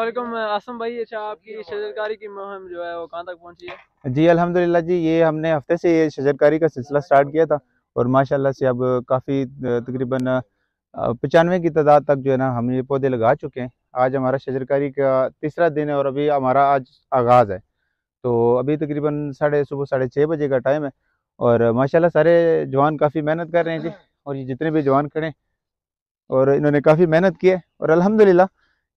वालेकुम आसम भाई अच्छा आपकी शजरकारी की मुहिम जो है वो कहाँ तक पहुँची है जी अल्हम्दुलिल्लाह जी ये हमने हफ्ते से ये शजरकारी का सिलसिला स्टार्ट किया था और माशाल्लाह से अब काफ़ी तकरीबन पचानवे की तादाद तक जो है ना हम ये पौधे लगा चुके हैं आज हमारा शजरकारी का तीसरा दिन है और अभी हमारा आज आगाज़ है तो अभी तकरीबन साढ़े सुबह साढ़े छः बजे का टाइम है और माशाल्लाह सारे जवान काफ़ी मेहनत कर रहे हैं जी और ये जितने भी जवान खड़े और इन्होंने काफ़ी मेहनत की है और अल्हम्दुलिल्लाह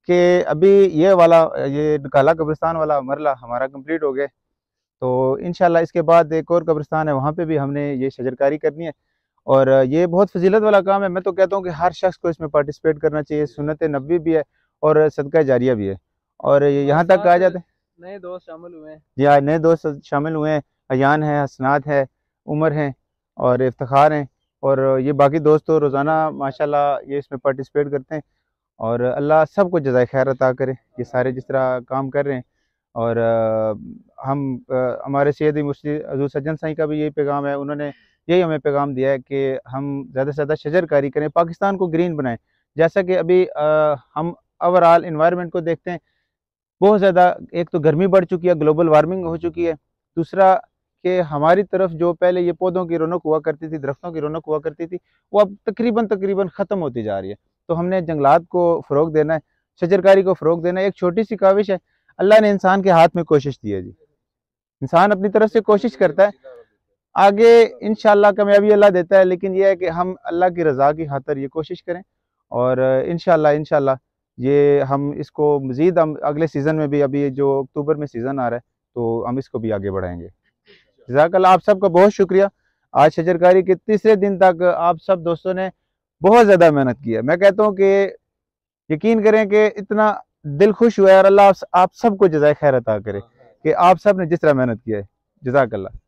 कि अभी ये वाला ये काला कब्रिस्तान वाला मरला हमारा कंप्लीट हो गया तो इन इसके बाद एक और कब्रिस्तान है वहाँ पे भी हमने ये शजरकारी करनी है और ये बहुत फजीलत वाला काम है मैं तो कहता हूँ कि हर शख्स को इसमें पार्टिसिपेट करना चाहिए सुनत नबी भी है और सदका जारिया भी है और यहाँ तक आ जाते हैं नए दोस्त शामिल हुए हैं जी नए दोस्त शामिल हुए हैं अयान है हसनात है उमर हैं और इफ्तार हैं और ये बाकी दोस्त तो रोज़ाना माशाल्लाह ये इसमें पार्टिसिपेट करते हैं और अल्लाह सब को जजाय खैर अता करे ये सारे जिस तरह काम कर रहे हैं और आ, हम आ, हमारे सैद मुर्शी हजूर सज्जन साई का भी यही पैगाम है उन्होंने यही हमें पैगाम दिया है कि हम ज़्यादा से ज़्यादा शजरकारी करें पाकिस्तान को ग्रीन बनाएं जैसा कि अभी आ, हम ओवरऑल इन्वायरमेंट को देखते हैं बहुत ज़्यादा एक तो गर्मी बढ़ चुकी है ग्लोबल वार्मिंग हो चुकी है दूसरा कि हमारी तरफ जो पहले ये पौधों की रौनक हुआ करती थी दरख्तों की रौनक हुआ करती थी वो अब तकरीबन तकरीबन ख़त्म होती जा रही है तो हमने जंगलात को फ़रोग देना है शजरकारी को फ़रोग देना है एक छोटी सी काविश है अल्लाह ने इंसान के हाथ में कोशिश दी है जी इंसान अपनी तरफ से कोशिश करता है आगे इन कामयाबी अल्लाह देता है लेकिन यह है कि हम अल्लाह की रज़ा की खातर ये कोशिश करें और इन इन ये हम इसको मज़ीद हम अगले सीज़न में भी अभी जो अक्टूबर में सीज़न आ रहा है तो हम इसको भी आगे बढ़ाएंगे जजाकल्ला आप सबका बहुत शुक्रिया आज शजरकारी के तीसरे दिन तक आप सब दोस्तों ने बहुत ज़्यादा मेहनत की है मैं कहता हूँ कि यकीन करें कि इतना दिल खुश हुआ है और अल्लाह आप सबको जजाय खैर अता करे हाँ, हाँ। कि आप सब ने जिस तरह मेहनत किया है जजाकल्ला